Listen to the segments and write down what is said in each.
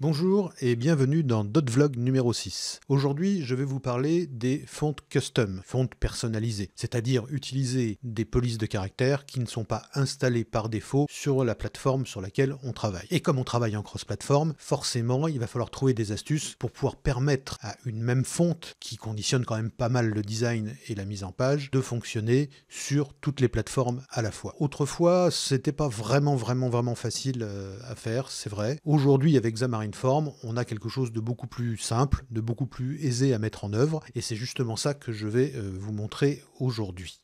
Bonjour et bienvenue dans Vlog numéro 6. Aujourd'hui, je vais vous parler des fontes custom, fontes personnalisées, c'est-à-dire utiliser des polices de caractères qui ne sont pas installées par défaut sur la plateforme sur laquelle on travaille. Et comme on travaille en cross-plateforme, forcément, il va falloir trouver des astuces pour pouvoir permettre à une même fonte, qui conditionne quand même pas mal le design et la mise en page, de fonctionner sur toutes les plateformes à la fois. Autrefois, c'était pas vraiment, vraiment, vraiment facile euh, à faire, c'est vrai. Aujourd'hui, avec Xamarin forme, on a quelque chose de beaucoup plus simple, de beaucoup plus aisé à mettre en œuvre, et c'est justement ça que je vais euh, vous montrer aujourd'hui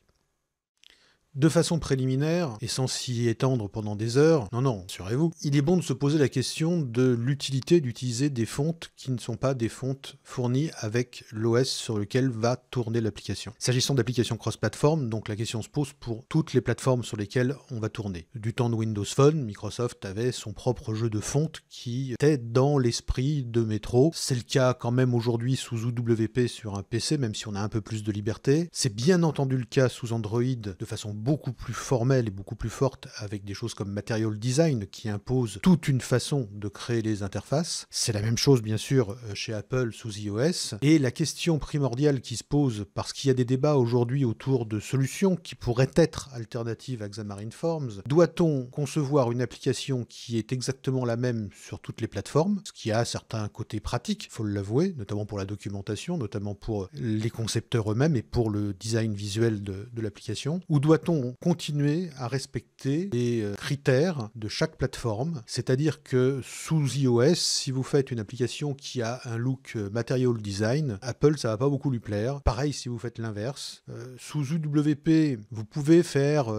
de façon préliminaire, et sans s'y étendre pendant des heures, non, non, assurez-vous, il est bon de se poser la question de l'utilité d'utiliser des fontes qui ne sont pas des fontes fournies avec l'OS sur lequel va tourner l'application. S'agissant d'applications cross-platform, donc la question se pose pour toutes les plateformes sur lesquelles on va tourner. Du temps de Windows Phone, Microsoft avait son propre jeu de fontes qui était dans l'esprit de Metro. C'est le cas quand même aujourd'hui sous UWP sur un PC, même si on a un peu plus de liberté. C'est bien entendu le cas sous Android de façon beaucoup plus formelle et beaucoup plus forte avec des choses comme Material Design qui impose toute une façon de créer les interfaces. C'est la même chose bien sûr euh, chez Apple sous iOS. Et la question primordiale qui se pose, parce qu'il y a des débats aujourd'hui autour de solutions qui pourraient être alternatives à Xamarin Forms, doit-on concevoir une application qui est exactement la même sur toutes les plateformes, ce qui a certains côtés pratiques, faut l'avouer, notamment pour la documentation, notamment pour les concepteurs eux-mêmes et pour le design visuel de l'application, ou doit-on continuer à respecter les euh, critères de chaque plateforme C'est-à-dire que sous iOS, si vous faites une application qui a un look euh, material design, Apple, ça va pas beaucoup lui plaire. Pareil si vous faites l'inverse. Euh, sous UWP, vous pouvez faire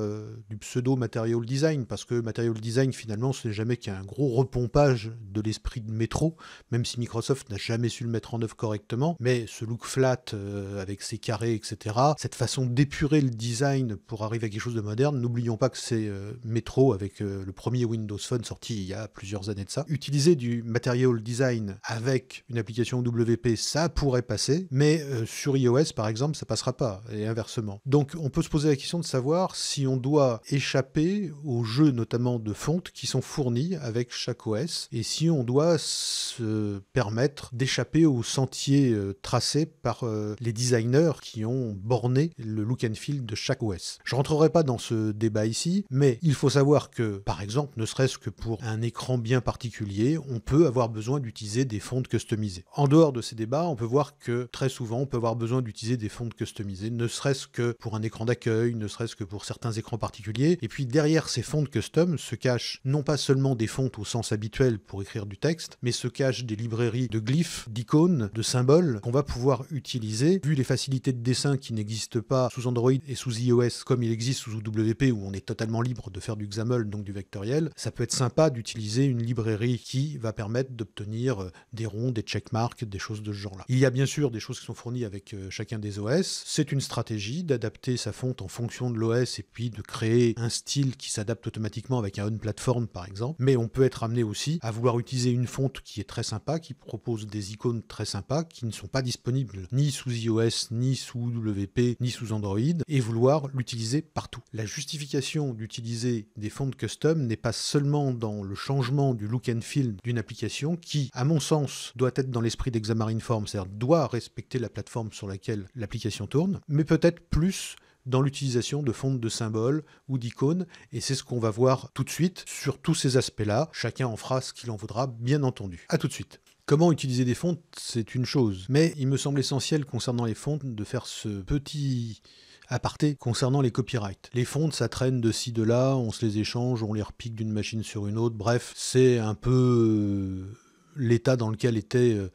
du pseudo material design parce que material design, finalement, ce n'est jamais qu'un gros repompage de l'esprit de métro, même si Microsoft n'a jamais su le mettre en œuvre correctement. Mais ce look flat avec ses carrés, etc., cette façon d'épurer le design pour arriver quelque chose de moderne. N'oublions pas que c'est métro euh, Metro, avec euh, le premier Windows Phone sorti il y a plusieurs années de ça. Utiliser du Material Design avec une application WP, ça pourrait passer, mais euh, sur iOS, par exemple, ça passera pas, et inversement. Donc, on peut se poser la question de savoir si on doit échapper aux jeux, notamment de fontes, qui sont fournis avec chaque OS, et si on doit se permettre d'échapper aux sentiers tracés par les designers qui ont borné le look and feel de chaque OS. Je rentre pas dans ce débat ici, mais il faut savoir que, par exemple, ne serait-ce que pour un écran bien particulier, on peut avoir besoin d'utiliser des fonds customisés. En dehors de ces débats, on peut voir que très souvent, on peut avoir besoin d'utiliser des fonds customisés, ne serait-ce que pour un écran d'accueil, ne serait-ce que pour certains écrans particuliers. Et puis derrière ces fonds custom se cachent non pas seulement des fonds au sens habituel pour écrire du texte, mais se cachent des librairies de glyphes, d'icônes, de symboles qu'on va pouvoir utiliser vu les facilités de dessin qui n'existent pas sous Android et sous iOS comme il existe sous WP où on est totalement libre de faire du XAML, donc du vectoriel, ça peut être sympa d'utiliser une librairie qui va permettre d'obtenir euh, des ronds, des checkmarks, des choses de ce genre-là. Il y a bien sûr des choses qui sont fournies avec euh, chacun des OS. C'est une stratégie d'adapter sa fonte en fonction de l'OS et puis de créer un style qui s'adapte automatiquement avec un on-platform par exemple. Mais on peut être amené aussi à vouloir utiliser une fonte qui est très sympa, qui propose des icônes très sympas qui ne sont pas disponibles ni sous iOS, ni sous WP, ni sous Android et vouloir l'utiliser partout. La justification d'utiliser des fonds custom n'est pas seulement dans le changement du look and feel d'une application qui, à mon sens, doit être dans l'esprit d'examarinform, c'est-à-dire doit respecter la plateforme sur laquelle l'application tourne, mais peut-être plus dans l'utilisation de fontes de symboles ou d'icônes, et c'est ce qu'on va voir tout de suite sur tous ces aspects-là. Chacun en fera ce qu'il en voudra, bien entendu. A tout de suite. Comment utiliser des fontes, c'est une chose, mais il me semble essentiel concernant les fontes de faire ce petit aparté concernant les copyrights. Les fontes, ça traîne de ci, de là, on se les échange, on les repique d'une machine sur une autre, bref, c'est un peu euh, l'état dans lequel étaient euh,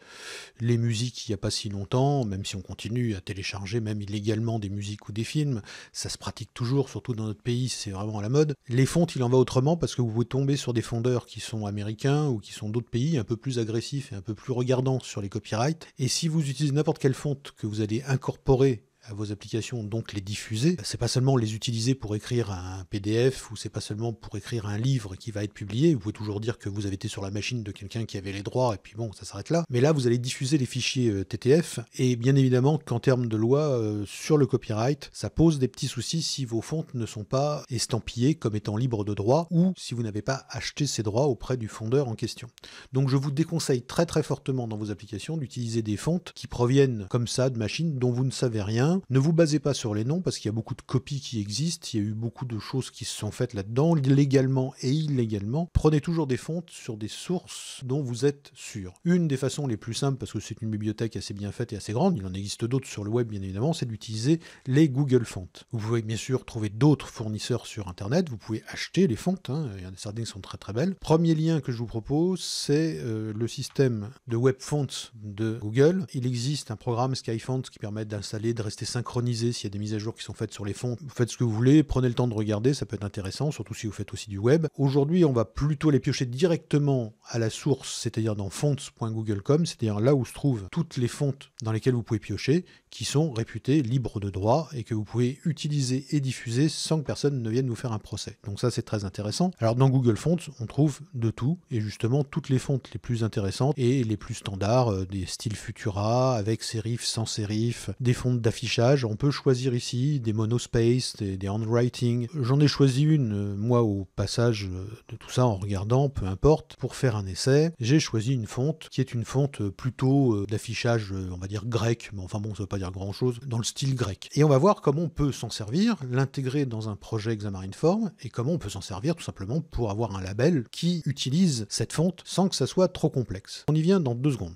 les musiques il n'y a pas si longtemps, même si on continue à télécharger même illégalement des musiques ou des films, ça se pratique toujours, surtout dans notre pays, c'est vraiment à la mode. Les fontes, il en va autrement parce que vous pouvez tomber sur des fondeurs qui sont américains ou qui sont d'autres pays, un peu plus agressifs et un peu plus regardants sur les copyrights. Et si vous utilisez n'importe quelle fonte que vous allez incorporer vos applications, donc les diffuser. C'est pas seulement les utiliser pour écrire un PDF ou c'est pas seulement pour écrire un livre qui va être publié. Vous pouvez toujours dire que vous avez été sur la machine de quelqu'un qui avait les droits et puis bon, ça s'arrête là. Mais là, vous allez diffuser les fichiers euh, TTF et bien évidemment qu'en termes de loi euh, sur le copyright, ça pose des petits soucis si vos fontes ne sont pas estampillées comme étant libres de droits ou si vous n'avez pas acheté ces droits auprès du fondeur en question. Donc je vous déconseille très très fortement dans vos applications d'utiliser des fontes qui proviennent comme ça de machines dont vous ne savez rien ne vous basez pas sur les noms parce qu'il y a beaucoup de copies qui existent, il y a eu beaucoup de choses qui se sont faites là-dedans, légalement et illégalement. Prenez toujours des fontes sur des sources dont vous êtes sûr. Une des façons les plus simples, parce que c'est une bibliothèque assez bien faite et assez grande, il en existe d'autres sur le web bien évidemment, c'est d'utiliser les Google Fonts. Vous pouvez bien sûr trouver d'autres fournisseurs sur Internet, vous pouvez acheter les fontes, hein, il y en a certaines qui sont très très belles. Premier lien que je vous propose, c'est euh, le système de web fonts de Google. Il existe un programme SkyFont qui permet d'installer, de rester synchroniser s'il y a des mises à jour qui sont faites sur les fonds. Vous faites ce que vous voulez, prenez le temps de regarder, ça peut être intéressant, surtout si vous faites aussi du web. Aujourd'hui, on va plutôt les piocher directement à la source, c'est-à-dire dans fonts.google.com, c'est-à-dire là où se trouvent toutes les fontes dans lesquelles vous pouvez piocher, qui sont réputés libres de droit et que vous pouvez utiliser et diffuser sans que personne ne vienne vous faire un procès. Donc ça c'est très intéressant. Alors dans Google Fonts, on trouve de tout et justement toutes les fontes les plus intéressantes et les plus standards, euh, des styles Futura avec serif, sans serif, des fontes d'affichage. On peut choisir ici des monospace, des, handwriting. J'en ai choisi une euh, moi au passage euh, de tout ça en regardant, peu importe, pour faire un essai. J'ai choisi une fonte qui est une fonte plutôt d'affichage, on va dire grec, mais enfin bon, ça veut pas grand-chose, dans le style grec. Et on va voir comment on peut s'en servir, l'intégrer dans un projet forme, et comment on peut s'en servir tout simplement pour avoir un label qui utilise cette fonte sans que ça soit trop complexe. On y vient dans deux secondes.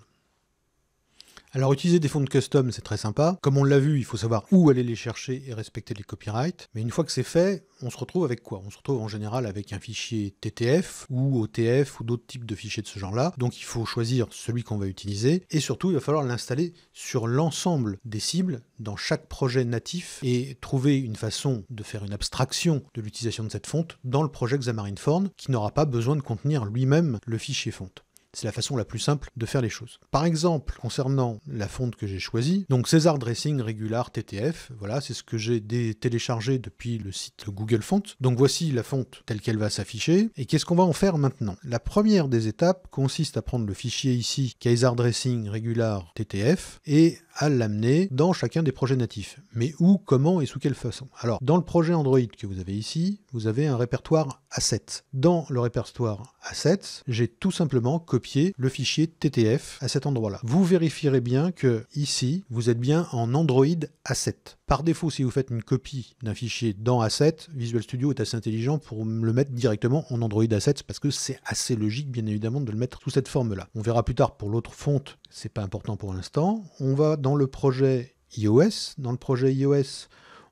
Alors utiliser des fonds custom, c'est très sympa. Comme on l'a vu, il faut savoir où aller les chercher et respecter les copyrights. Mais une fois que c'est fait, on se retrouve avec quoi On se retrouve en général avec un fichier TTF ou OTF ou d'autres types de fichiers de ce genre-là. Donc il faut choisir celui qu'on va utiliser et surtout il va falloir l'installer sur l'ensemble des cibles dans chaque projet natif et trouver une façon de faire une abstraction de l'utilisation de cette fonte dans le projet Xamarin qui n'aura pas besoin de contenir lui-même le fichier fonte. C'est la façon la plus simple de faire les choses. Par exemple, concernant la fonte que j'ai choisie, donc César Dressing Regular TTF, voilà, c'est ce que j'ai téléchargé depuis le site Google Font. Donc voici la fonte telle qu'elle va s'afficher. Et qu'est-ce qu'on va en faire maintenant La première des étapes consiste à prendre le fichier ici, César Dressing Regular TTF, et l'amener dans chacun des projets natifs. Mais où, comment et sous quelle façon Alors, dans le projet Android que vous avez ici, vous avez un répertoire Asset. Dans le répertoire assets, j'ai tout simplement copié le fichier TTF à cet endroit-là. Vous vérifierez bien que ici, vous êtes bien en Android Asset. Par défaut, si vous faites une copie d'un fichier dans Asset, Visual Studio est assez intelligent pour le mettre directement en Android assets parce que c'est assez logique, bien évidemment, de le mettre sous cette forme-là. On verra plus tard pour l'autre fonte, c'est pas important pour l'instant. On va dans le projet iOS. Dans le projet iOS,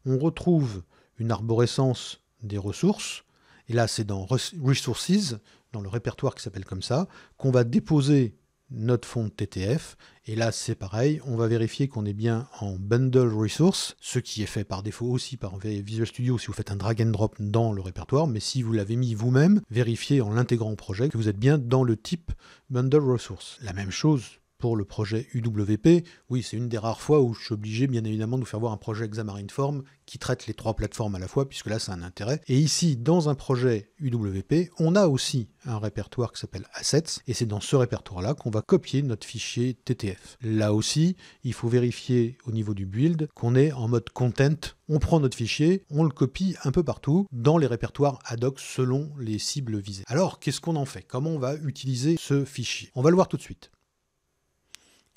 on retrouve une arborescence des ressources. Et là, c'est dans Resources, dans le répertoire qui s'appelle comme ça, qu'on va déposer notre fond TTF. Et là, c'est pareil, on va vérifier qu'on est bien en bundle resource, ce qui est fait par défaut aussi par Visual Studio si vous faites un drag and drop dans le répertoire, mais si vous l'avez mis vous-même, vérifiez en l'intégrant au projet que vous êtes bien dans le type bundle resource. La même chose pour le projet UWP. Oui, c'est une des rares fois où je suis obligé, bien évidemment, de vous faire voir un projet Xamarin.Form qui traite les trois plateformes à la fois, puisque là, c'est un intérêt. Et ici, dans un projet UWP, on a aussi un répertoire qui s'appelle Assets, et c'est dans ce répertoire-là qu'on va copier notre fichier TTF. Là aussi, il faut vérifier au niveau du build qu'on est en mode content. On prend notre fichier, on le copie un peu partout dans les répertoires ad hoc selon les cibles visées. Alors, qu'est-ce qu'on en fait Comment on va utiliser ce fichier On va le voir tout de suite.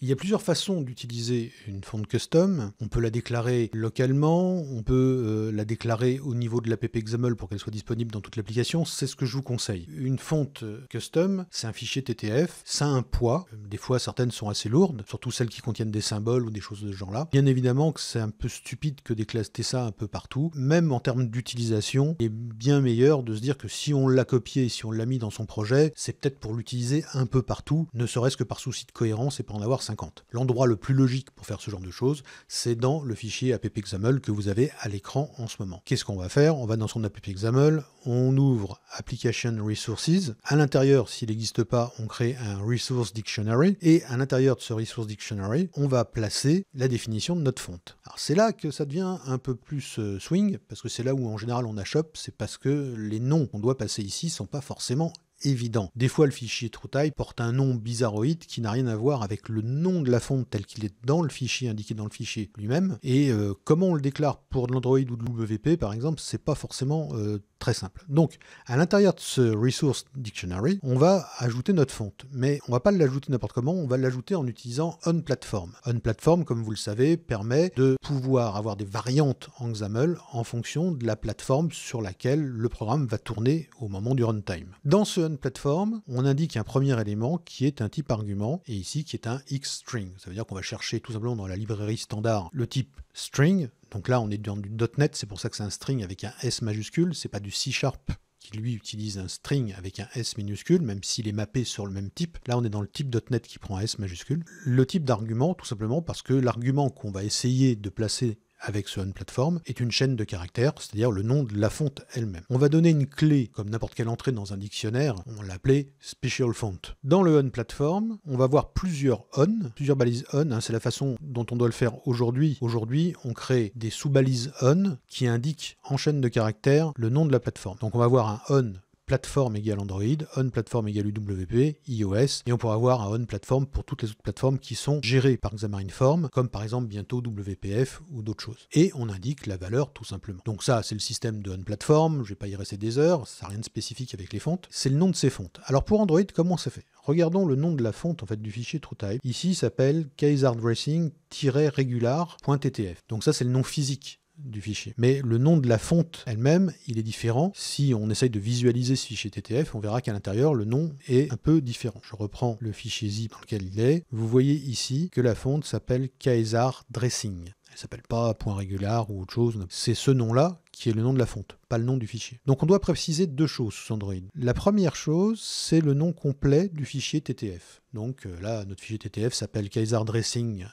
Il y a plusieurs façons d'utiliser une fonte custom. On peut la déclarer localement, on peut euh, la déclarer au niveau de l'app XAML pour qu'elle soit disponible dans toute l'application. C'est ce que je vous conseille. Une fonte euh, custom, c'est un fichier TTF, ça a un poids. Euh, des fois, certaines sont assez lourdes, surtout celles qui contiennent des symboles ou des choses de ce genre-là. Bien évidemment que c'est un peu stupide que d'éclater ça un peu partout. Même en termes d'utilisation, il est bien meilleur de se dire que si on l'a copié, si on l'a mis dans son projet, c'est peut-être pour l'utiliser un peu partout, ne serait-ce que par souci de cohérence et pour en avoir L'endroit le plus logique pour faire ce genre de choses, c'est dans le fichier app.xaml que vous avez à l'écran en ce moment. Qu'est-ce qu'on va faire On va dans son app.xaml, on ouvre Application Resources. À l'intérieur, s'il n'existe pas, on crée un Resource Dictionary. Et à l'intérieur de ce Resource Dictionary, on va placer la définition de notre fonte. Alors c'est là que ça devient un peu plus euh, swing, parce que c'est là où en général on achoppe, c'est parce que les noms qu'on doit passer ici sont pas forcément évident. Des fois, le fichier TrueType porte un nom bizarroïde qui n'a rien à voir avec le nom de la fonte tel qu'il est dans le fichier, indiqué dans le fichier lui-même. Et euh, comment on le déclare pour de l'Android ou de l'WVP par exemple, c'est pas forcément euh, Très simple. Donc, à l'intérieur de ce Resource Dictionary, on va ajouter notre fonte, mais on va pas l'ajouter n'importe comment, on va l'ajouter en utilisant OnPlatform. OnPlatform, comme vous le savez, permet de pouvoir avoir des variantes en XAML en fonction de la plateforme sur laquelle le programme va tourner au moment du runtime. Dans ce OnPlatform, on indique un premier élément qui est un type argument, et ici qui est un XString. string Ça veut dire qu'on va chercher tout simplement dans la librairie standard le type string, donc là, on est dans du .NET, c'est pour ça que c'est un string avec un S majuscule, c'est pas du C Sharp qui lui utilise un string avec un S minuscule, même s'il est mappé sur le même type. Là, on est dans le type .NET qui prend un S majuscule. Le type d'argument, tout simplement parce que l'argument qu'on va essayer de placer avec ce plateforme est une chaîne de caractères, c'est-à-dire le nom de la fonte elle-même. On va donner une clé, comme n'importe quelle entrée dans un dictionnaire, on l'appelait special font. Dans le on on va voir plusieurs on, plusieurs balises on, hein, c'est la façon dont on doit le faire aujourd'hui. Aujourd'hui, on crée des sous-balises on qui indiquent en chaîne de caractères le nom de la plateforme. Donc on va voir un on plateforme égale Android, on plateforme égale UWP, iOS, et on pourra avoir un on plateforme pour toutes les autres plateformes qui sont gérées par Xamarin.Form, comme par exemple bientôt WPF ou d'autres choses. Et on indique la valeur tout simplement. Donc ça, c'est le système de on plateforme, je vais pas y rester des heures, ça n'a rien de spécifique avec les fontes, c'est le nom de ces fontes. Alors pour Android, comment ça fait Regardons le nom de la fonte en fait du fichier TrueType. Ici, il s'appelle Kaiser Racing regular.ttf. Donc ça, c'est le nom physique du fichier. Mais le nom de la fonte elle-même, il est différent. Si on essaye de visualiser ce fichier TTF, on verra qu'à l'intérieur, le nom est un peu différent. Je reprends le fichier zip dans lequel il est. Vous voyez ici que la fonte s'appelle Kaiser Dressing. Elle s'appelle pas point Regular ou autre chose. C'est ce nom-là qui est le nom de la fonte, pas le nom du fichier. Donc on doit préciser deux choses sous Android. La première chose, c'est le nom complet du fichier TTF. Donc euh, là, notre fichier TTF s'appelle Kaiser Dressing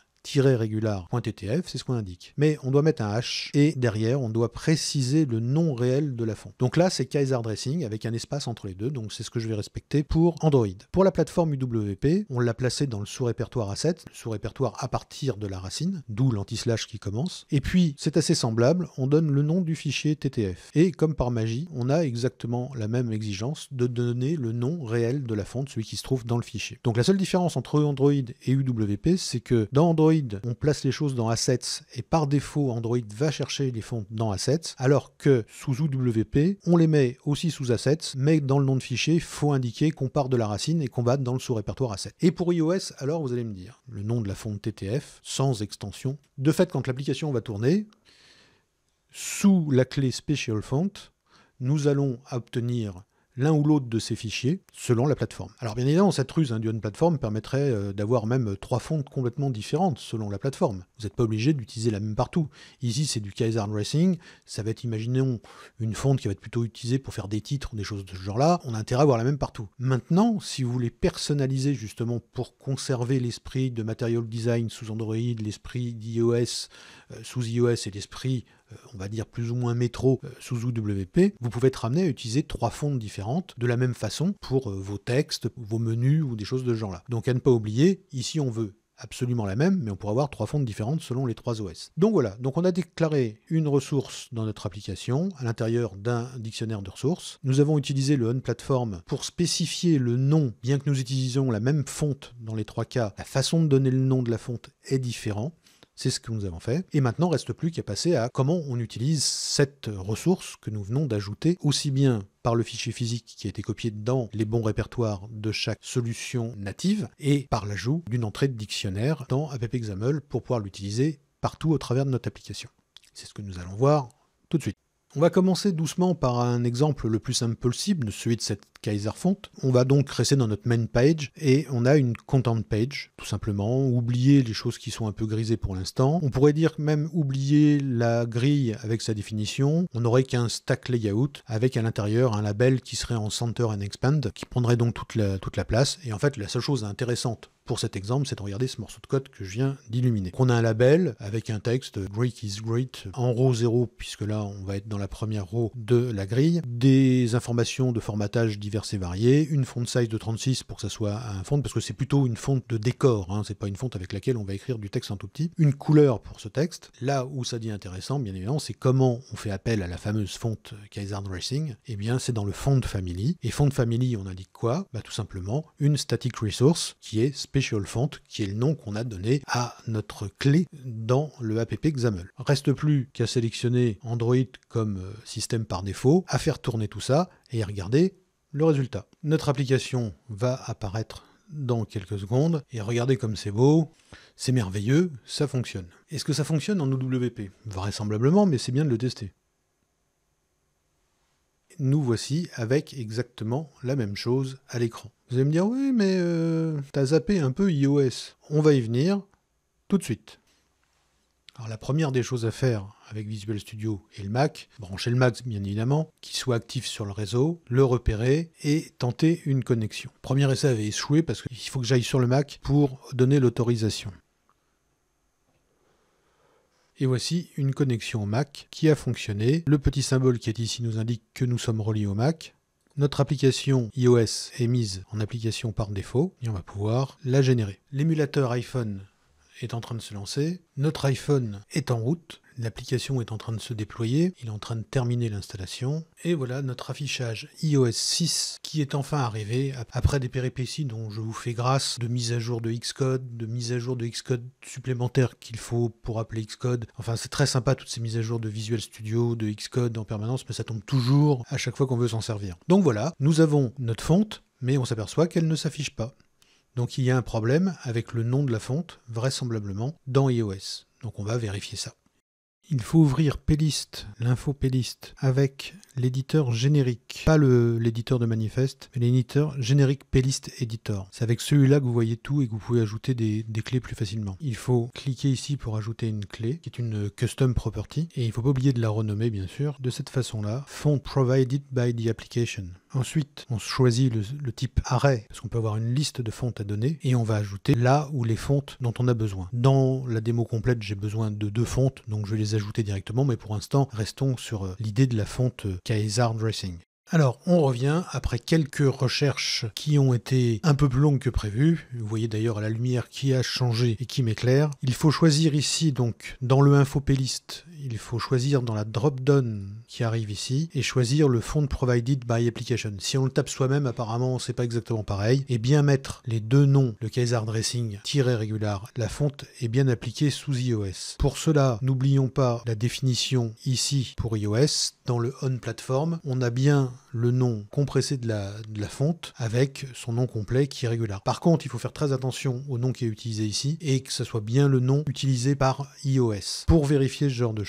ttf c'est ce qu'on indique. Mais on doit mettre un H et derrière, on doit préciser le nom réel de la fonte. Donc là, c'est Kaiser Dressing avec un espace entre les deux, donc c'est ce que je vais respecter pour Android. Pour la plateforme UWP, on l'a placé dans le sous-répertoire asset, le sous-répertoire à partir de la racine, d'où l'anti-slash qui commence. Et puis, c'est assez semblable, on donne le nom du fichier TTF. Et comme par magie, on a exactement la même exigence de donner le nom réel de la fonte, celui qui se trouve dans le fichier. Donc la seule différence entre Android et UWP, c'est que dans Android, on place les choses dans Assets et par défaut, Android va chercher les fonts dans Assets, alors que sous UWP, on les met aussi sous Assets, mais dans le nom de fichier, faut indiquer qu'on part de la racine et qu'on va dans le sous-répertoire Assets. Et pour iOS, alors vous allez me dire, le nom de la fonte TTF, sans extension. De fait, quand l'application va tourner, sous la clé Special Font, nous allons obtenir l'un ou l'autre de ces fichiers selon la plateforme. Alors bien évidemment, cette ruse du d'une plateforme permettrait euh, d'avoir même euh, trois fontes complètement différentes selon la plateforme. Vous n'êtes pas obligé d'utiliser la même partout. Ici, c'est du Kaiser Racing. Ça va être, imaginons, une fonte qui va être plutôt utilisée pour faire des titres ou des choses de ce genre-là. On a intérêt à avoir la même partout. Maintenant, si vous voulez personnaliser justement pour conserver l'esprit de Material Design sous Android, l'esprit d'iOS euh, sous iOS et l'esprit euh, on va dire plus ou moins métro euh, sous UWP, vous pouvez être amené à utiliser trois fontes différentes de la même façon pour euh, vos textes, vos menus ou des choses de ce genre là. Donc à ne pas oublier, ici on veut absolument la même, mais on pourra avoir trois fontes différentes selon les trois OS. Donc voilà, donc on a déclaré une ressource dans notre application à l'intérieur d'un dictionnaire de ressources. Nous avons utilisé le on-platform pour spécifier le nom, bien que nous utilisions la même fonte dans les trois cas, la façon de donner le nom de la fonte est différente. C'est ce que nous avons fait. Et maintenant, reste plus qu'à passer à comment on utilise cette ressource que nous venons d'ajouter, aussi bien par le fichier physique qui a été copié dans les bons répertoires de chaque solution native et par l'ajout d'une entrée de dictionnaire dans AppExample pour pouvoir l'utiliser partout au travers de notre application. C'est ce que nous allons voir tout de suite. On va commencer doucement par un exemple le plus simple possible, celui de cette Kaiser Font. On va donc rester dans notre main page et on a une content page, tout simplement. Oublier les choses qui sont un peu grisées pour l'instant. On pourrait dire même oublier la grille avec sa définition. On n'aurait qu'un stack layout avec à l'intérieur un label qui serait en center and expand, qui prendrait donc toute la, toute la place. Et en fait, la seule chose intéressante pour cet exemple, c'est de regarder ce morceau de code que je viens d'illuminer. On a un label avec un texte Greek is great en row 0, puisque là on va être dans la première row de la grille, des informations de formatage diverses diverses et une font size de 36 pour que ça soit un font, parce que c'est plutôt une fonte de décor, hein. c'est pas une fonte avec laquelle on va écrire du texte en tout petit, une couleur pour ce texte. Là où ça dit intéressant, bien évidemment, c'est comment on fait appel à la fameuse fonte Kaiser Dressing, et eh bien c'est dans le font family, et font family on indique quoi bah, Tout simplement une static resource qui est special font, qui est le nom qu'on a donné à notre clé dans le app XAML. Reste plus qu'à sélectionner Android comme euh, système par défaut, à faire tourner tout ça, et à regarder le résultat. Notre application va apparaître dans quelques secondes, et regardez comme c'est beau, c'est merveilleux, ça fonctionne. Est-ce que ça fonctionne en OWP Vraisemblablement, mais c'est bien de le tester. Nous voici avec exactement la même chose à l'écran. Vous allez me dire, oui, mais euh, t'as zappé un peu iOS. On va y venir tout de suite. Alors la première des choses à faire avec Visual Studio et le Mac, brancher le Mac bien évidemment, qu'il soit actif sur le réseau, le repérer et tenter une connexion. premier essai avait échoué parce qu'il faut que j'aille sur le Mac pour donner l'autorisation. Et voici une connexion au Mac qui a fonctionné. Le petit symbole qui est ici nous indique que nous sommes reliés au Mac. Notre application iOS est mise en application par défaut et on va pouvoir la générer. L'émulateur iPhone est en train de se lancer, notre iPhone est en route, l'application est en train de se déployer, il est en train de terminer l'installation, et voilà notre affichage iOS 6 qui est enfin arrivé après des péripéties dont je vous fais grâce de mise à jour de Xcode, de mise à jour de Xcode supplémentaire qu'il faut pour appeler Xcode. Enfin, c'est très sympa toutes ces mises à jour de Visual Studio, de Xcode en permanence, mais ça tombe toujours à chaque fois qu'on veut s'en servir. Donc voilà, nous avons notre fonte, mais on s'aperçoit qu'elle ne s'affiche pas. Donc il y a un problème avec le nom de la fonte, vraisemblablement, dans iOS. Donc on va vérifier ça. Il faut ouvrir Plist, l'info Plist, avec l'éditeur générique. Pas l'éditeur de manifeste, mais l'éditeur générique Plist Editor. C'est avec celui-là que vous voyez tout et que vous pouvez ajouter des, des, clés plus facilement. Il faut cliquer ici pour ajouter une clé, qui est une custom property. Et il ne faut pas oublier de la renommer, bien sûr, de cette façon-là. Font provided by the application. Ensuite, on choisit le, type arrêt, parce qu'on peut avoir une liste de fontes à donner, et on va ajouter là où les fontes dont on a besoin. Dans la démo complète, j'ai besoin de deux fontes, donc je vais les ajouter directement, mais pour l'instant, restons sur euh, l'idée de la fonte euh, Kaiser Dressing. Alors, on revient après quelques recherches qui ont été un peu plus longues que prévu. Vous voyez d'ailleurs la lumière qui a changé et qui m'éclaire. Il faut choisir ici, donc, dans le playlist il faut choisir dans la drop-down qui arrive ici et choisir le font provided by application. Si on le tape soi-même, apparemment, c'est pas exactement pareil. Et bien mettre les deux noms, le Kaiser Dressing tiré régular, la fonte est bien appliquée sous iOS. Pour cela, n'oublions pas la définition ici pour iOS. Dans le on platform, on a bien le nom compressé de la, la fonte avec son nom complet qui est régular. Par contre, il faut faire très attention au nom qui est utilisé ici et que ce soit bien le nom utilisé par iOS. Pour vérifier ce genre de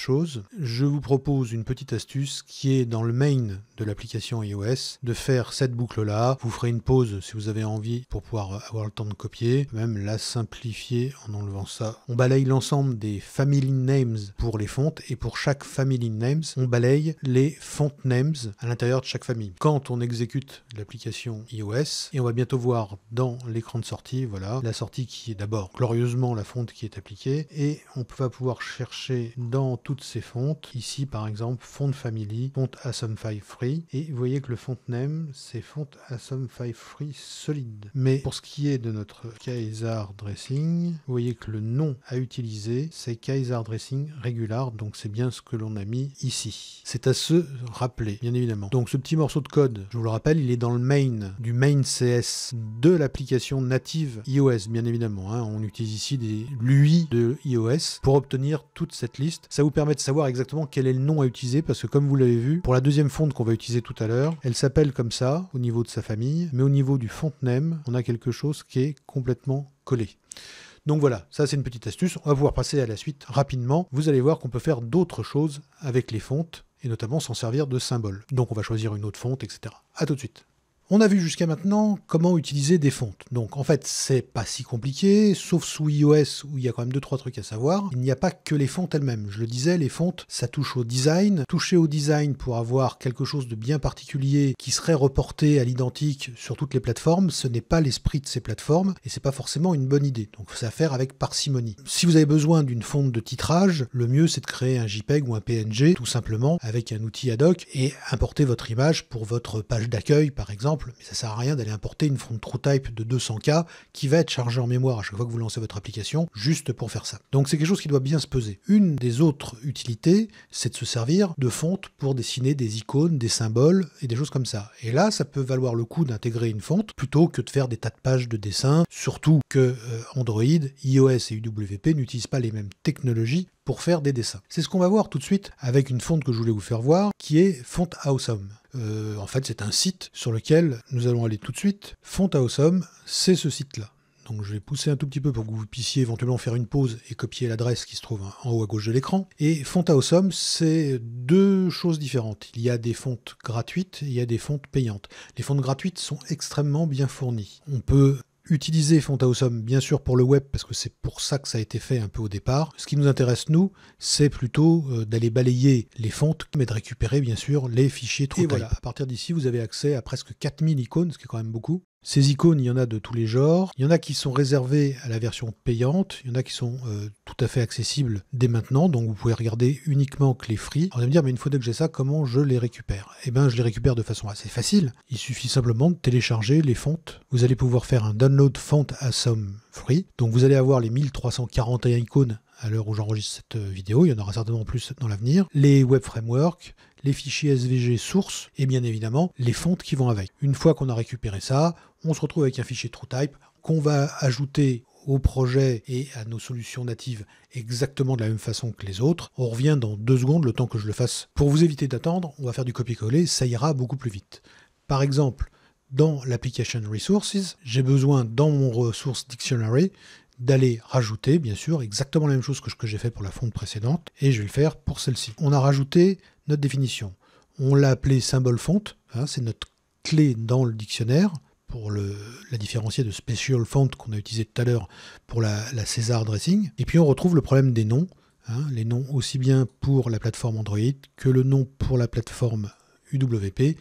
je vous propose une petite astuce qui est dans le main de l'application iOS de faire cette boucle-là. Vous ferez une pause si vous avez envie pour pouvoir avoir le temps de copier, même la simplifier en enlevant ça. On balaye l'ensemble des family names pour les fontes et pour chaque family names, on balaye les font names à l'intérieur de chaque famille. Quand on exécute l'application iOS, et on va bientôt voir dans l'écran de sortie, voilà, la sortie qui est d'abord glorieusement la fonte qui est appliquée, et on va pouvoir chercher dans tout toutes ces fontes. Ici, par exemple, font Family, font asem5 Free. Et vous voyez que le font name, c'est font asem5 Free solide. Mais pour ce qui est de notre Kaiser Dressing, vous voyez que le nom à utiliser, c'est Kaiser Dressing Regular. Donc c'est bien ce que l'on a mis ici. C'est à se rappeler, bien évidemment. Donc ce petit morceau de code, je vous le rappelle, il est dans le main, du main CS de l'application native iOS, bien évidemment. Hein. On utilise ici des l'UI de iOS pour obtenir toute cette liste. Ça vous permet de savoir exactement quel est le nom à utiliser, parce que comme vous l'avez vu, pour la deuxième fonte qu'on va utiliser tout à l'heure, elle s'appelle comme ça, au niveau de sa famille, mais au niveau du font on a quelque chose qui est complètement collé. Donc voilà, ça c'est une petite astuce, on va pouvoir passer à la suite rapidement. Vous allez voir qu'on peut faire d'autres choses avec les fontes, et notamment s'en servir de symboles. Donc on va choisir une autre fonte, etc. à tout de suite. On a vu jusqu'à maintenant comment utiliser des fontes. Donc en fait, c'est pas si compliqué, sauf sous iOS où il y a quand même 2-3 trucs à savoir. Il n'y a pas que les fontes elles-mêmes. Je le disais, les fontes, ça touche au design. Toucher au design pour avoir quelque chose de bien particulier qui serait reporté à l'identique sur toutes les plateformes, ce n'est pas l'esprit de ces plateformes et c'est pas forcément une bonne idée. Donc c'est à faire avec parcimonie. Si vous avez besoin d'une fonte de titrage, le mieux c'est de créer un JPEG ou un PNG tout simplement avec un outil ad hoc et importer votre image pour votre page d'accueil par exemple mais ça sert à rien d'aller importer une fonte TrueType de 200K qui va être chargée en mémoire à chaque fois que vous lancez votre application, juste pour faire ça. Donc c'est quelque chose qui doit bien se peser. Une des autres utilités, c'est de se servir de fonte pour dessiner des icônes, des symboles et des choses comme ça. Et là, ça peut valoir le coup d'intégrer une fonte plutôt que de faire des tas de pages de dessins, surtout que euh, Android, iOS et UWP n'utilisent pas les mêmes technologies pour faire des dessins. C'est ce qu'on va voir tout de suite avec une fonte que je voulais vous faire voir qui est Font Awesome. Euh, en fait, c'est un site sur lequel nous allons aller tout de suite. Font Awesome, c'est ce site-là. Donc je vais pousser un tout petit peu pour que vous puissiez éventuellement faire une pause et copier l'adresse qui se trouve en haut à gauche de l'écran. Et Font Awesome, c'est deux choses différentes. Il y a des fontes gratuites, et il y a des fontes payantes. Les fontes gratuites sont extrêmement bien fournies. On peut utiliser Awesome bien sûr, pour le web, parce que c'est pour ça que ça a été fait un peu au départ. Ce qui nous intéresse, nous, c'est plutôt euh, d'aller balayer les fontes, mais de récupérer, bien sûr, les fichiers trouvés. Et voilà, à partir d'ici, vous avez accès à presque 4000 icônes, ce qui est quand même beaucoup. Ces icônes, il y en a de tous les genres. Il y en a qui sont réservées à la version payante. Il y en a qui sont euh, tout à fait accessibles dès maintenant. Donc vous pouvez regarder uniquement que les free. On va me dire, mais une fois que j'ai ça, comment je les récupère Eh bien, je les récupère de façon assez facile. Il suffit simplement de télécharger les fontes. Vous allez pouvoir faire un download font à somme free. Donc vous allez avoir les 1341 icônes à l'heure où j'enregistre cette euh, vidéo, il y en aura certainement plus dans l'avenir, les web frameworks, les fichiers SVG Source et bien évidemment les fontes qui vont avec. Une fois qu'on a récupéré ça, on se retrouve avec un fichier TrueType qu'on va ajouter au projet et à nos solutions natives exactement de la même façon que les autres. On revient dans deux secondes, le temps que je le fasse. Pour vous éviter d'attendre, on va faire du copier-coller, ça ira beaucoup plus vite. Par exemple, dans l'application Resources, j'ai besoin dans mon Resource Dictionary d'aller rajouter, bien sûr, exactement la même chose que ce que j'ai fait pour la fonte précédente, et je vais le faire pour celle-ci. On a rajouté notre définition. On l'a appelée symbole fonte, hein, c'est notre clé dans le dictionnaire pour le, la différencier de Special Font qu'on a utilisé tout à l'heure pour la, César Dressing. Et puis on retrouve le problème des noms, hein, les noms aussi bien pour la plateforme Android que le nom pour la plateforme UWP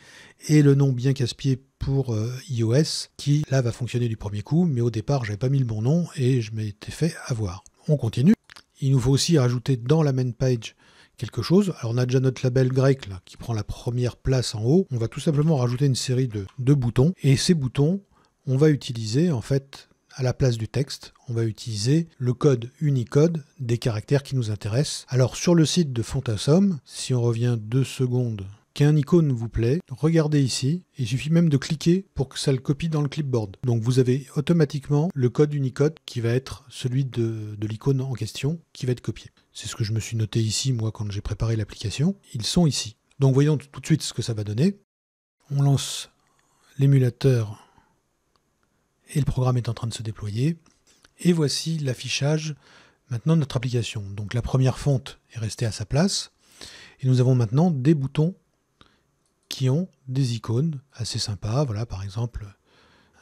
et le nom bien casse-pied pour euh, iOS qui là va fonctionner du premier coup, mais au départ j'avais pas mis le bon nom et je m'étais fait avoir. On continue. Il nous faut aussi rajouter dans la main page chose. Alors on a déjà notre label grec qui prend la première place en haut. On va tout simplement rajouter une série de, boutons. Et ces boutons, on va utiliser en fait à la place du texte, on va utiliser le code Unicode des caractères qui nous intéressent. Alors sur le site de Fontasom, si on revient deux secondes qu'un icône vous plaît, regardez ici, il suffit même de cliquer pour que ça le copie dans le clipboard. Donc vous avez automatiquement le code Unicode qui va être celui de, de l'icône en question qui va être copié. C'est ce que je me suis noté ici moi quand j'ai préparé l'application. Ils sont ici. Donc voyons tout de suite ce que ça va donner. On lance l'émulateur et le programme est en train de se déployer. Et voici l'affichage maintenant de notre application. Donc la première fonte est restée à sa place. Et nous avons maintenant des boutons qui ont des icônes assez sympas. Voilà, par exemple,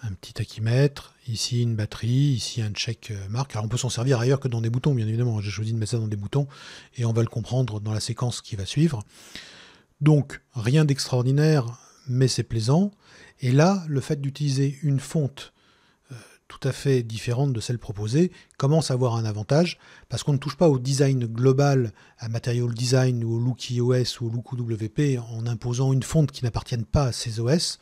un petit tachymètre, ici une batterie, ici un check euh, marque. Alors on peut s'en servir ailleurs que dans des boutons, bien évidemment. J'ai choisi de mettre ça dans des boutons et on va le comprendre dans la séquence qui va suivre. Donc, rien d'extraordinaire, mais c'est plaisant. Et là, le fait d'utiliser une fonte tout à fait différente de celle proposée, commence à avoir un avantage, parce qu'on ne touche pas au design global, à Material Design ou au look iOS ou au look WP en imposant une fonte qui n'appartienne pas à ces OS,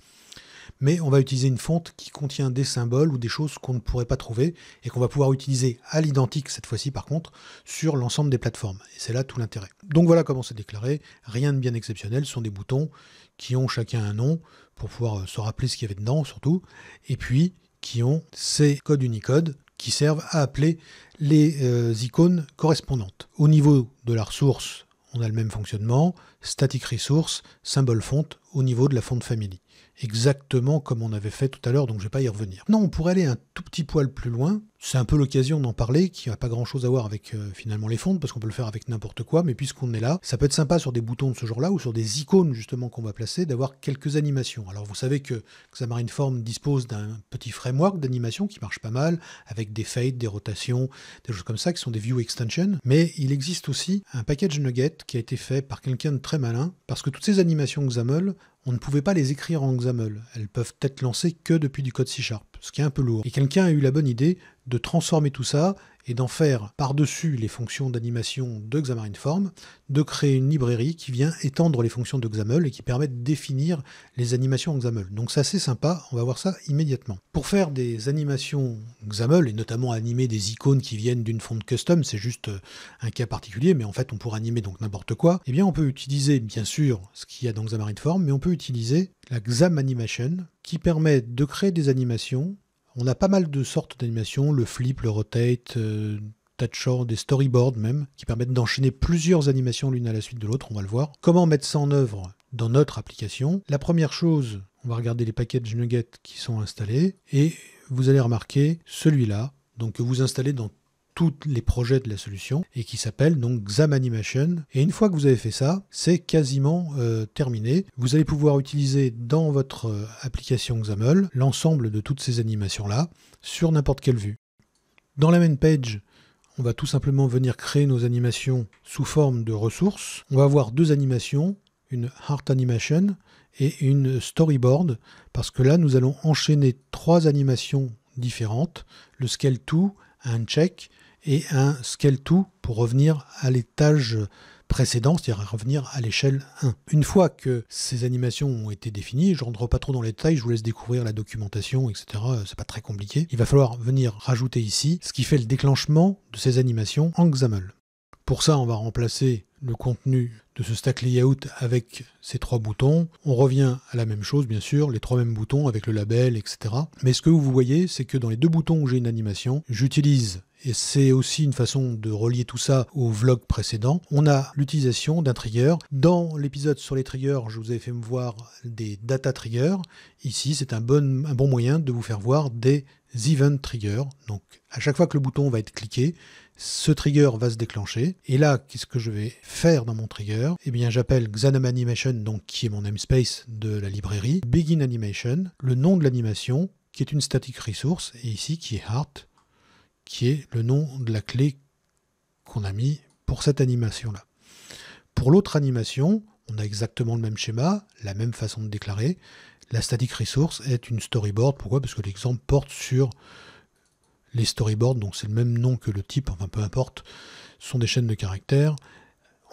mais on va utiliser une fonte qui contient des symboles ou des choses qu'on ne pourrait pas trouver et qu'on va pouvoir utiliser à l'identique cette fois-ci par contre sur l'ensemble des plateformes. Et c'est là tout l'intérêt. Donc voilà comment c'est déclaré, rien de bien exceptionnel, ce sont des boutons qui ont chacun un nom pour pouvoir euh, se rappeler ce qu'il y avait dedans surtout, et puis qui ont ces codes Unicode qui servent à appeler les euh, icônes correspondantes. Au niveau de la ressource, on a le même fonctionnement, static resource, symbole fonte au niveau de la fonte family exactement comme on avait fait tout à l'heure, donc je ne vais pas y revenir. Non, on pourrait aller un tout petit poil plus loin. C'est un peu l'occasion d'en parler, qui n'a pas grand-chose à voir avec euh, finalement les fonds, parce qu'on peut le faire avec n'importe quoi, mais puisqu'on est là, ça peut être sympa sur des boutons de ce genre-là, ou sur des icônes justement qu'on va placer, d'avoir quelques animations. Alors vous savez que Xamarin dispose d'un petit framework d'animation qui marche pas mal, avec des fades, des rotations, des choses comme ça, qui sont des view extensions, mais il existe aussi un package nugget qui a été fait par quelqu'un de très malin, parce que toutes ces animations XAML, on ne pouvait pas les écrire en XAML. Elles peuvent être lancées que depuis du code C Sharp, ce qui est un peu lourd. Et quelqu'un a eu la bonne idée de transformer tout ça et d'en faire par-dessus les fonctions d'animation de Xamarin.Form, de créer une librairie qui vient étendre les fonctions de XAML et qui permet de définir les animations en XAML. Donc c'est assez sympa, on va voir ça immédiatement. Pour faire des animations XAML, et notamment animer des icônes qui viennent d'une fonte custom, c'est juste euh, un cas particulier, mais en fait on pourrait animer donc n'importe quoi, eh bien on peut utiliser bien sûr ce qu'il y a dans Xamarin.Form, mais on peut utiliser la XamAnimation Animation qui permet de créer des animations on a pas mal de sortes d'animations, le flip, le rotate, touch des storyboards même, qui permettent d'enchaîner plusieurs animations l'une à la suite de l'autre, on va le voir. Comment mettre ça en œuvre dans notre application La première chose, on va regarder les paquets de nuggets qui sont installés, et vous allez remarquer celui-là, donc que vous installez dans tous les projets de la solution et qui s'appelle donc XAMAnimation. Et une fois que vous avez fait ça, c'est quasiment euh, terminé. Vous allez pouvoir utiliser dans votre euh, application XAML l'ensemble de toutes ces animations-là sur n'importe quelle vue. Dans la main page, on va tout simplement venir créer nos animations sous forme de ressources. On va avoir deux animations, une Heart Animation et une Storyboard, parce que là, nous allons enchaîner trois animations différentes, le Scale To, un Check et un scale to pour revenir à l'étage précédent, c'est-à-dire revenir à l'échelle 1. Une fois que ces animations ont été définies, je ne rentre pas trop dans les détails, je vous laisse découvrir la documentation, etc. C'est pas très compliqué. Il va falloir venir rajouter ici ce qui fait le déclenchement de ces animations en XAML. Pour ça, on va remplacer le contenu de ce stack layout avec ces trois boutons. On revient à la même chose, bien sûr, les trois mêmes boutons avec le label, etc. Mais ce que vous voyez, c'est que dans les deux boutons où j'ai une animation, j'utilise, et c'est aussi une façon de relier tout ça au vlog précédent, on a l'utilisation d'un trigger. Dans l'épisode sur les triggers, je vous avais fait me voir des data triggers. Ici, c'est un bon, un bon moyen de vous faire voir des event triggers. Donc, à chaque fois que le bouton va être cliqué, ce trigger va se déclencher. Et là, qu'est-ce que je vais faire dans mon trigger Eh bien, j'appelle XanamAnimation, Animation, donc qui est mon namespace de la librairie, Begin Animation, le nom de l'animation, qui est une static resource, et ici qui est Heart, qui est le nom de la clé qu'on a mis pour cette animation-là. Pour l'autre animation, on a exactement le même schéma, la même façon de déclarer. La static resource est une storyboard. Pourquoi Parce que l'exemple porte sur les storyboards, donc c'est le même nom que le type, enfin peu importe, sont des chaînes de caractères.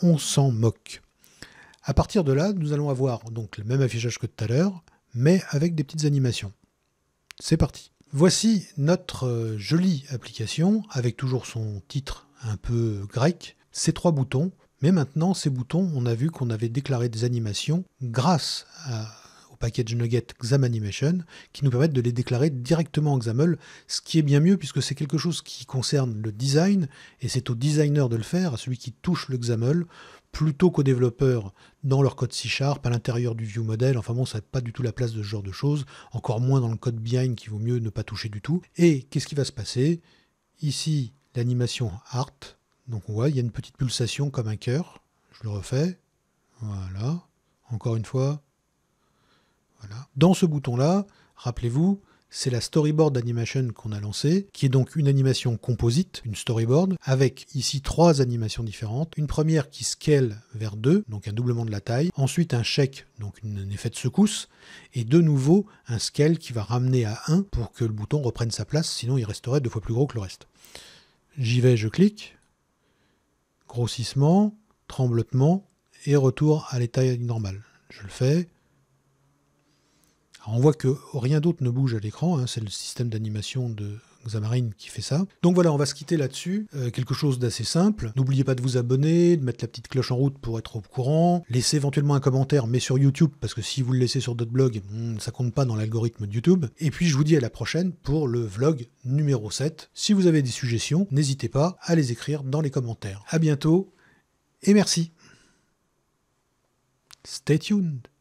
On s'en moque. À partir de là, nous allons avoir donc le même affichage que tout à l'heure, mais avec des petites animations. C'est parti. Voici notre euh, jolie application avec toujours son titre un peu grec, ces trois boutons. Mais maintenant, ces boutons, on a vu qu'on avait déclaré des animations grâce à package nugget XAM Animation qui nous permettent de les déclarer directement en XAML, ce qui est bien mieux puisque c'est quelque chose qui concerne le design et c'est au designer de le faire, à celui qui touche le XAML, plutôt qu'au développeur dans leur code C Sharp, à l'intérieur du view model. Enfin bon, ça n'a pas du tout la place de ce genre de choses, encore moins dans le code behind qui vaut mieux ne pas toucher du tout. Et qu'est-ce qui va se passer Ici, l'animation art. Donc on voit, il y a une petite pulsation comme un cœur. Je le refais. Voilà. Encore une fois, dans ce bouton-là, rappelez-vous, c'est la storyboard animation qu'on a lancée, qui est donc une animation composite, une storyboard, avec ici trois animations différentes. Une première qui scale vers 2, donc un doublement de la taille. Ensuite un shake, donc un effet de secousse. Et de nouveau un scale qui va ramener à 1 pour que le bouton reprenne sa place, sinon il resterait deux fois plus gros que le reste. J'y vais, je clique. Grossissement, tremblement, et retour à l'état normal. Je le fais on voit que rien d'autre ne bouge à l'écran, hein, c'est le système d'animation de Xamarin qui fait ça. Donc voilà, on va se quitter là-dessus. Euh, quelque chose d'assez simple. N'oubliez pas de vous abonner, de mettre la petite cloche en route pour être au courant. Laissez éventuellement un commentaire, mais sur YouTube, parce que si vous le laissez sur d'autres blogs, hmm, ça compte pas dans l'algorithme de YouTube. Et puis je vous dis à la prochaine pour le vlog numéro 7. Si vous avez des suggestions, n'hésitez pas à les écrire dans les commentaires. A bientôt et merci. Stay tuned.